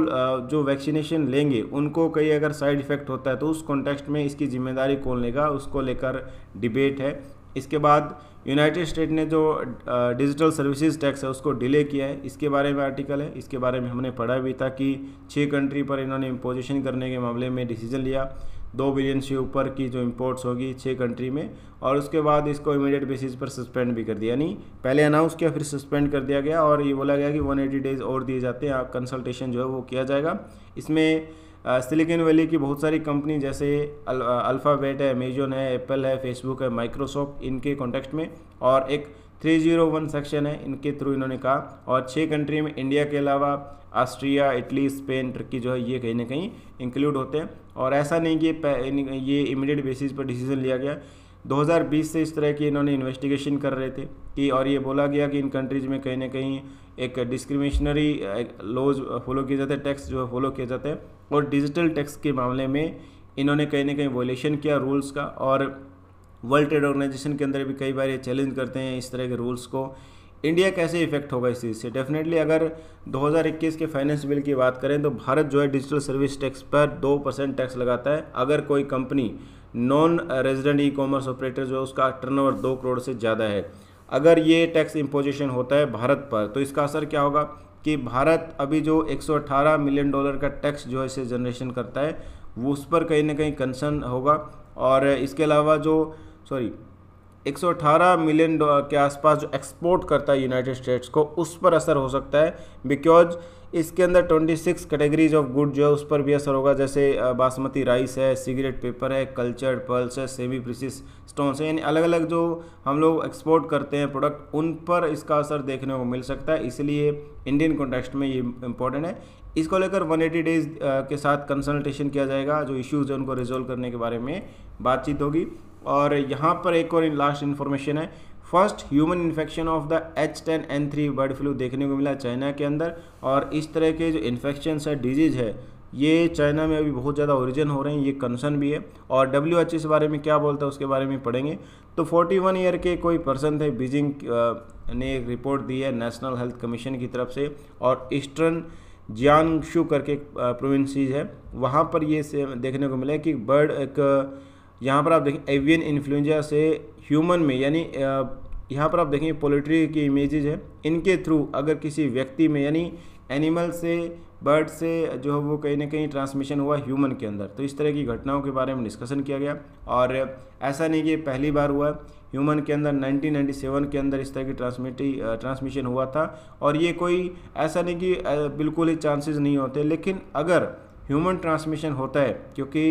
जो वैक्सीनेशन लेंगे उनको कई अगर साइड इफ़ेक्ट होता है तो उस कॉन्टेक्स्ट में इसकी जिम्मेदारी कौन लेगा उसको लेकर डिबेट है इसके बाद यूनाइटेड स्टेट ने जो डिजिटल सर्विसेज टैक्स है उसको डिले किया है इसके बारे में आर्टिकल है इसके बारे में हमने पढ़ा भी था कि छः कंट्री पर इन्होंने इम्पोजिशन करने के मामले में डिसीजन लिया दो बिलियन से ऊपर की जो इम्पोर्ट्स होगी छः कंट्री में और उसके बाद इसको इमीडिएट बेसिस पर सस्पेंड भी कर दिया यानी पहले अनाउंस किया फिर सस्पेंड कर दिया गया और ये बोला गया कि 180 डेज़ और दिए जाते हैं आप कंसल्टेशन जो है वो किया जाएगा इसमें सिलिकॉन वैली की बहुत सारी कंपनी जैसे अल, अल्फ़ाबेट है अमेजोन है एप्पल है फेसबुक है माइक्रोसॉफ्ट इनके कॉन्टेक्स्ट में और एक 301 सेक्शन है इनके थ्रू इन्होंने कहा और छः कंट्री में इंडिया के अलावा ऑस्ट्रिया इटली स्पेन टर्की जो है ये कहीं ना कहीं इंक्लूड होते हैं और ऐसा नहीं कि ये इमीडिएट बेसिस पर डिसीजन लिया गया 2020 से इस तरह की इन्होंने इन्वेस्टिगेशन कर रहे थे कि और ये बोला गया कि इन कंट्रीज़ में कहीं ना कहीं एक डिस्क्रिमिनेशनरी लॉज फॉलो किए जाते हैं टैक्स जो है फॉलो किए जाते हैं और डिजिटल टैक्स के मामले में इन्होंने कहीं ना कहीं वॉयलेशन किया रूल्स का और वर्ल्ड ट्रेड ऑर्गेनाइजेशन के अंदर भी कई बार ये चैलेंज करते हैं इस तरह के रूल्स को इंडिया कैसे इफेक्ट होगा इस चीज़ से डेफिनेटली अगर 2021 के फाइनेंस बिल की बात करें तो भारत जो है डिजिटल सर्विस टैक्स पर दो परसेंट टैक्स लगाता है अगर कोई company non resident e commerce operator जो है उसका टर्नओवर दो करोड़ से ज़्यादा है अगर ये टैक्स इम्पोजिशन होता है भारत पर तो इसका असर क्या होगा कि भारत अभी जो 118 मिलियन डॉलर का टैक्स जो है इसे जनरेशन करता है वो उस पर कहीं ना कहीं कंसर्न होगा और इसके अलावा जो सॉरी 118 मिलियन के आसपास जो एक्सपोर्ट करता है यूनाइटेड स्टेट्स को उस पर असर हो सकता है बिकॉज इसके अंदर twenty six categories of good जो है उस पर भी असर होगा जैसे बासमती राइस है सिगरेट पेपर है कल्चर्ड पर्ल्स है सेमी प्रिसिस स्टोन्स है यानी अलग अलग जो हम लोग एक्सपोर्ट करते हैं प्रोडक्ट उन पर इसका असर देखने को मिल सकता है इसलिए इंडियन कॉन्टेक्स्ट में ये इंपॉर्टेंट है इसको लेकर 180 डेज के साथ कंसल्टेशन किया जाएगा जो इश्यूज़ हैं उनको रिजोल्व करने के बारे में बातचीत होगी और यहाँ पर एक और लास्ट इन्फॉर्मेशन है first human infection of the H ten N three bird flu देखने को मिला चाइना के अंदर और इस तरह के जो इन्फेक्शंस है डिजीज़ है ये चाइना में अभी बहुत ज़्यादा ओरिजिन हो रहे हैं ये कंसर्न भी है और डब्ल्यू एच इस बारे में क्या बोलता है उसके बारे में पढ़ेंगे तो 41 ईयर के कोई पर्सन थे बीजिंग ने एक रिपोर्ट दी है नेशनल हेल्थ कमीशन की तरफ से और ईस्टर्न जियांगशू करके प्रोविंसीज है वहाँ पर ये से देखने को मिला कि बर्ड एक यहाँ पर आप देखें एवियन इन्फ्लुएंजा से ह्यूमन में यानी यहाँ पर आप देखेंगे पोल्ट्री की इमेजेज है इनके थ्रू अगर किसी व्यक्ति में यानी एनिमल से बर्ड से जो है वो कहीं ना कहीं ट्रांसमिशन हुआ ह्यूमन के अंदर तो इस तरह की घटनाओं के बारे में डिस्कशन किया गया और ऐसा नहीं कि पहली बार हुआ ह्यूमन के अंदर 1997 के अंदर इस तरह की ट्रांसमिटी ट्रांसमिशन हुआ था और ये कोई ऐसा नहीं कि बिल्कुल ही चांसेस नहीं होते लेकिन अगर ह्यूमन ट्रांसमिशन होता है क्योंकि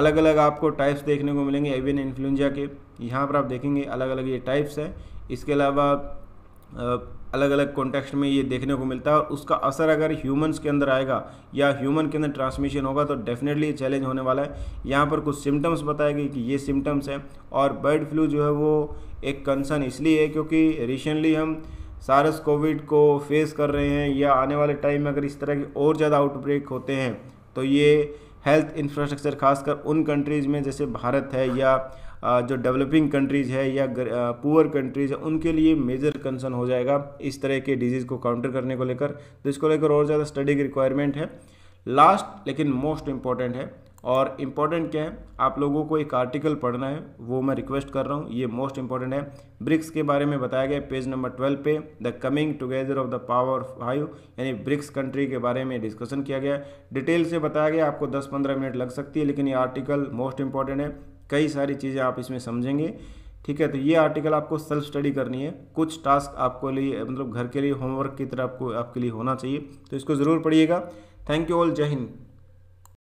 अलग अलग आपको टाइप्स देखने को मिलेंगे एवियन इन्फ्लुंजा के यहाँ पर आप देखेंगे अलग अलग ये टाइप्स है इसके अलावा अलग अलग कॉन्टेक्स्ट में ये देखने को मिलता है और उसका असर अगर ह्यूमंस के अंदर आएगा या ह्यूमन के अंदर ट्रांसमिशन होगा तो डेफिनेटली चैलेंज होने वाला है यहाँ पर कुछ सिम्टम्स बताए गए कि ये सिम्टम्स हैं और बर्ड फ्लू जो है वो एक कंसर्न इसलिए है क्योंकि रिसेंटली हम सारस कोविड को फेस कर रहे हैं या आने वाले टाइम में अगर इस तरह के और ज़्यादा आउटब्रेक होते हैं तो ये हेल्थ इंफ्रास्ट्रक्चर खासकर उन कंट्रीज़ में जैसे भारत है या जो डेवलपिंग कंट्रीज़ है या पुअर कंट्रीज़ है उनके लिए मेजर कंसर्न हो जाएगा इस तरह के डिजीज़ को काउंटर करने को लेकर तो इसको लेकर और ज़्यादा स्टडी की रिक्वायरमेंट है लास्ट लेकिन मोस्ट इम्पॉर्टेंट है और इम्पॉर्टेंट क्या है आप लोगों को एक आर्टिकल पढ़ना है वो मैं रिक्वेस्ट कर रहा हूँ ये मोस्ट इम्पॉर्टेंट है ब्रिक्स के बारे में बताया गया पेज नंबर ट्वेल्व पे the coming together of the power five यानी ब्रिक्स कंट्री के बारे में डिस्कशन किया गया डिटेल से बताया गया आपको 10-15 मिनट लग सकती है लेकिन ये आर्टिकल मोस्ट इम्पॉर्टेंट है कई सारी चीज़ें आप इसमें समझेंगे ठीक है तो ये आर्टिकल आपको सेल्फ स्टडी करनी है कुछ टास्क आपको लिए मतलब घर के लिए होमवर्क की तरह आपको आपके लिए होना चाहिए तो इसको ज़रूर पढ़िएगा थैंक यू ऑल जय हिंद